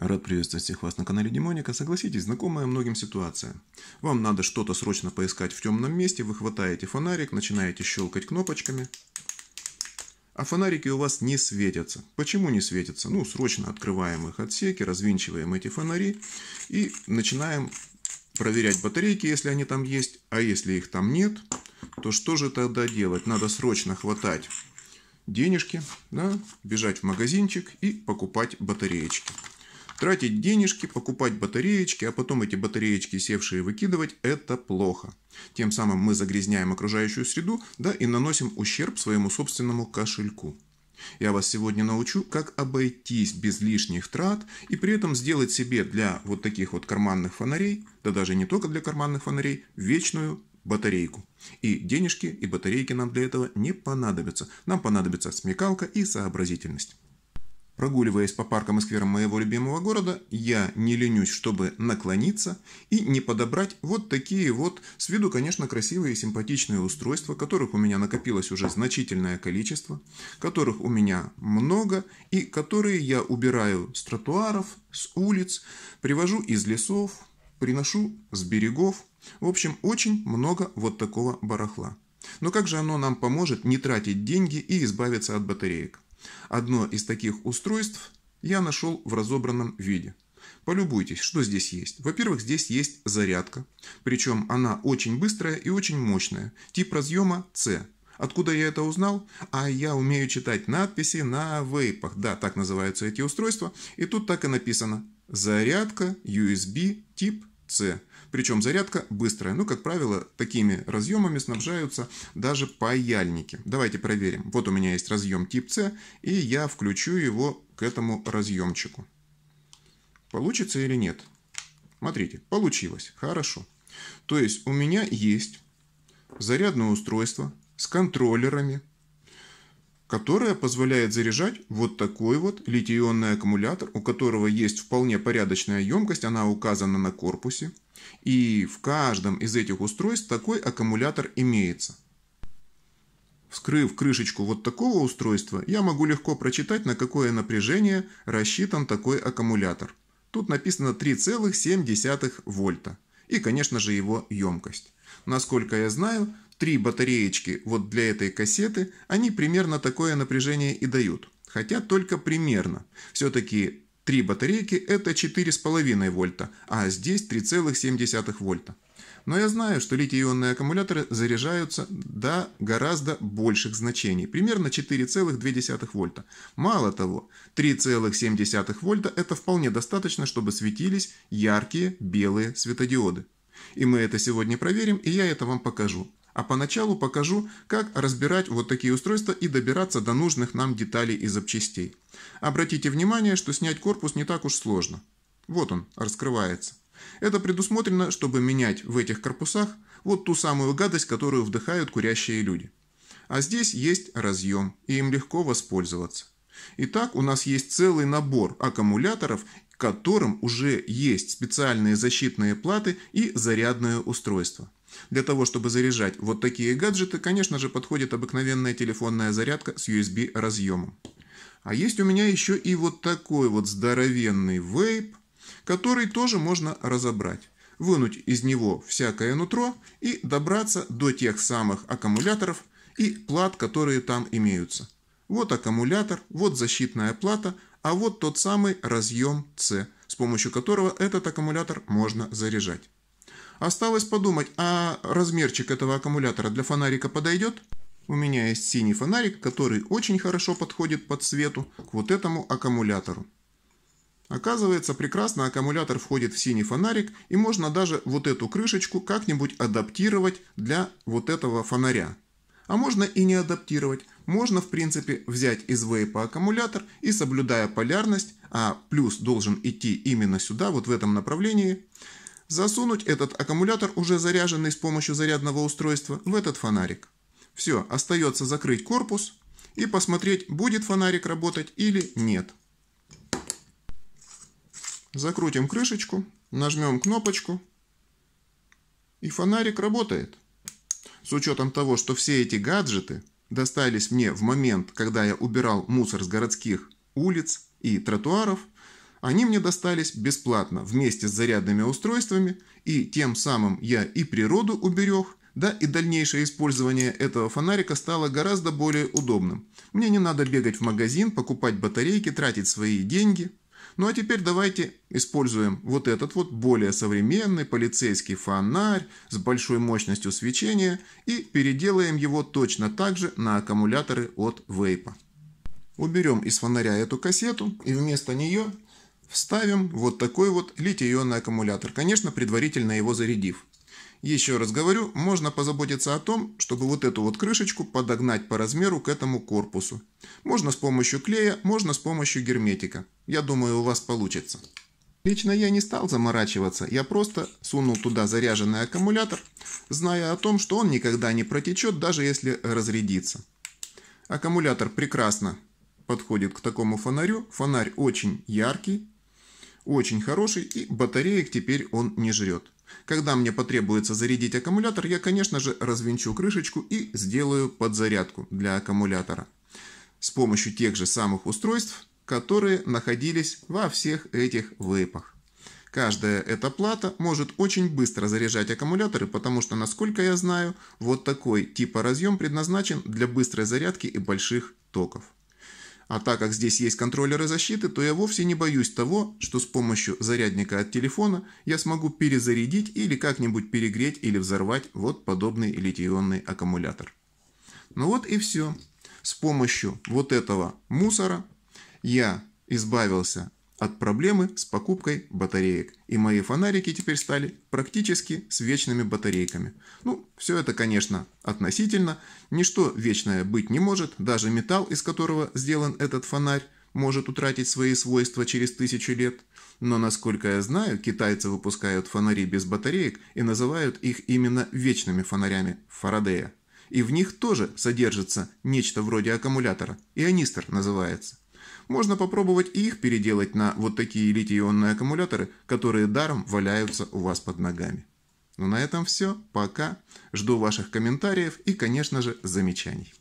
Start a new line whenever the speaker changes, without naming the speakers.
Рад приветствовать всех вас на канале Демоника. Согласитесь, знакомая многим ситуация. Вам надо что-то срочно поискать в темном месте, вы хватаете фонарик, начинаете щелкать кнопочками, а фонарики у вас не светятся. Почему не светятся? Ну, срочно открываем их отсеки, развинчиваем эти фонари и начинаем проверять батарейки, если они там есть. А если их там нет, то что же тогда делать? Надо срочно хватать денежки, да, бежать в магазинчик и покупать батареечки. Тратить денежки, покупать батареечки, а потом эти батареечки севшие выкидывать – это плохо. Тем самым мы загрязняем окружающую среду, да и наносим ущерб своему собственному кошельку. Я вас сегодня научу, как обойтись без лишних трат и при этом сделать себе для вот таких вот карманных фонарей, да даже не только для карманных фонарей, вечную батарейку. И денежки, и батарейки нам для этого не понадобятся. Нам понадобится смекалка и сообразительность. Прогуливаясь по паркам и скверам моего любимого города, я не ленюсь, чтобы наклониться и не подобрать вот такие вот, с виду, конечно, красивые и симпатичные устройства, которых у меня накопилось уже значительное количество, которых у меня много и которые я убираю с тротуаров, с улиц, привожу из лесов, приношу с берегов. В общем, очень много вот такого барахла. Но как же оно нам поможет не тратить деньги и избавиться от батареек? Одно из таких устройств я нашел в разобранном виде. Полюбуйтесь, что здесь есть. Во-первых, здесь есть зарядка. Причем она очень быстрая и очень мощная. Тип разъема C. Откуда я это узнал? А я умею читать надписи на вейпах. Да, так называются эти устройства. И тут так и написано. Зарядка USB тип C. Причем зарядка быстрая. Ну, как правило, такими разъемами снабжаются даже паяльники. Давайте проверим. Вот у меня есть разъем тип С, и я включу его к этому разъемчику. Получится или нет? Смотрите, получилось. Хорошо. То есть у меня есть зарядное устройство с контроллерами, которая позволяет заряжать вот такой вот литий аккумулятор, у которого есть вполне порядочная емкость, она указана на корпусе. И в каждом из этих устройств такой аккумулятор имеется. Вскрыв крышечку вот такого устройства, я могу легко прочитать, на какое напряжение рассчитан такой аккумулятор. Тут написано 3,7 вольта. И, конечно же, его емкость. Насколько я знаю, три батареечки вот для этой кассеты, они примерно такое напряжение и дают. Хотя только примерно. Все-таки Три батарейки это 4,5 вольта, а здесь 3,7 вольта. Но я знаю, что литий-ионные аккумуляторы заряжаются до гораздо больших значений, примерно 4,2 вольта. Мало того, 3,7 вольта это вполне достаточно, чтобы светились яркие белые светодиоды. И мы это сегодня проверим, и я это вам покажу. А поначалу покажу, как разбирать вот такие устройства и добираться до нужных нам деталей и запчастей. Обратите внимание, что снять корпус не так уж сложно. Вот он, раскрывается. Это предусмотрено, чтобы менять в этих корпусах вот ту самую гадость, которую вдыхают курящие люди. А здесь есть разъем, и им легко воспользоваться. Итак, у нас есть целый набор аккумуляторов, которым уже есть специальные защитные платы и зарядное устройство. Для того, чтобы заряжать вот такие гаджеты, конечно же, подходит обыкновенная телефонная зарядка с USB-разъемом. А есть у меня еще и вот такой вот здоровенный вейп, который тоже можно разобрать вынуть из него всякое нутро и добраться до тех самых аккумуляторов и плат, которые там имеются. Вот аккумулятор, вот защитная плата, а вот тот самый разъем C, с помощью которого этот аккумулятор можно заряжать. Осталось подумать, а размерчик этого аккумулятора для фонарика подойдет? У меня есть синий фонарик, который очень хорошо подходит по цвету к вот этому аккумулятору. Оказывается, прекрасно аккумулятор входит в синий фонарик, и можно даже вот эту крышечку как-нибудь адаптировать для вот этого фонаря. А можно и не адаптировать. Можно, в принципе, взять из вейпа аккумулятор и, соблюдая полярность, а плюс должен идти именно сюда, вот в этом направлении, засунуть этот аккумулятор, уже заряженный с помощью зарядного устройства, в этот фонарик. Все, остается закрыть корпус и посмотреть, будет фонарик работать или нет. Закрутим крышечку, нажмем кнопочку и фонарик работает. С учетом того, что все эти гаджеты достались мне в момент, когда я убирал мусор с городских улиц и тротуаров – они мне достались бесплатно вместе с зарядными устройствами, и тем самым я и природу уберег, да и дальнейшее использование этого фонарика стало гораздо более удобным. Мне не надо бегать в магазин, покупать батарейки, тратить свои деньги. Ну а теперь давайте используем вот этот вот более современный полицейский фонарь с большой мощностью свечения и переделаем его точно так же на аккумуляторы от вейпа. Уберем из фонаря эту кассету и вместо нее вставим вот такой вот литий-ионный аккумулятор, конечно, предварительно его зарядив. Еще раз говорю, можно позаботиться о том, чтобы вот эту вот крышечку подогнать по размеру к этому корпусу. Можно с помощью клея, можно с помощью герметика. Я думаю, у вас получится. Лично я не стал заморачиваться, я просто сунул туда заряженный аккумулятор, зная о том, что он никогда не протечет, даже если разрядится. Аккумулятор прекрасно подходит к такому фонарю, фонарь очень яркий, очень хороший и батареек теперь он не жрет. Когда мне потребуется зарядить аккумулятор, я, конечно же, развинчу крышечку и сделаю подзарядку для аккумулятора. С помощью тех же самых устройств, которые находились во всех этих вейпах. Каждая эта плата может очень быстро заряжать аккумуляторы, потому что, насколько я знаю, вот такой типа разъем предназначен для быстрой зарядки и больших токов. А так как здесь есть контроллеры защиты, то я вовсе не боюсь того, что с помощью зарядника от телефона я смогу перезарядить или как-нибудь перегреть или взорвать вот подобный литий аккумулятор. Ну вот и все. С помощью вот этого мусора я избавился от проблемы с покупкой батареек. И мои фонарики теперь стали практически с вечными батарейками. Ну, все это, конечно, относительно. Ничто вечное быть не может. Даже металл, из которого сделан этот фонарь, может утратить свои свойства через тысячу лет. Но, насколько я знаю, китайцы выпускают фонари без батареек и называют их именно вечными фонарями Фарадея. И в них тоже содержится нечто вроде аккумулятора. Ионистр называется. Можно попробовать и их переделать на вот такие литий-ионные аккумуляторы, которые даром валяются у вас под ногами. Ну на этом все. Пока. Жду ваших комментариев и, конечно же, замечаний.